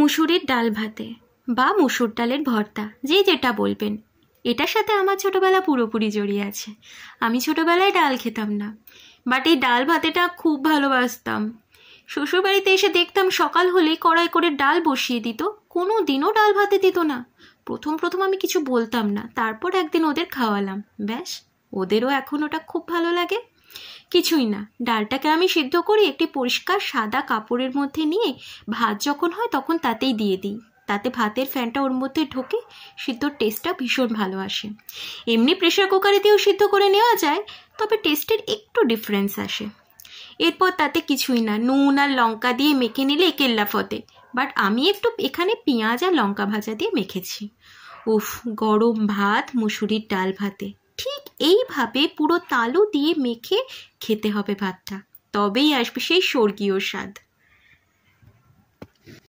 মুসুরির ডাল ভাতে বা মুসুর ডালের ভর্তা যে যেটা বলবেন এটার সাথে আমার ছোটোবেলা পুরোপুরি জড়িয়ে আছে আমি ছোটোবেলায় ডাল খেতাম না বাট এই ডাল ভাতেটা খুব ভালোবাসতাম শ্বশুরবাড়িতে এসে দেখতাম সকাল হলে কড়াই করে ডাল বসিয়ে দিত কোনো দিনও ডাল ভাতে দিত না প্রথম প্রথম আমি কিছু বলতাম না তারপর একদিন ওদের খাওয়ালাম ব্যাস ওদেরও এখন ওটা খুব ভালো লাগে কিছুই না ডালটাকে আমি সিদ্ধ করে একটি পরিষ্কার সাদা কাপড়ের মধ্যে নিয়ে ভাত যখন হয় তখন তাতেই দিয়ে দিই তাতে ভাতের ফ্যানটা ওর মধ্যে ঢোকে সিদ্ধর টেস্টটা ভীষণ ভালো আসে এমনি প্রেশার কুকারে দিয়েও সিদ্ধ করে নেওয়া যায় তবে টেস্টের একটু ডিফারেন্স আসে এরপর তাতে কিছুই না নুন আর লঙ্কা দিয়ে মেখে নিলে কেল্লা ফতে বাট আমি একটু এখানে পেঁয়াজ আর লঙ্কা ভাজা দিয়ে মেখেছি উফ গরম ভাত মুসুরির ডাল ভাতে এইভাবে পুরো তালু দিয়ে মেখে খেতে হবে ভাতটা তবেই আসবে সেই স্বর্গীয় স্বাদ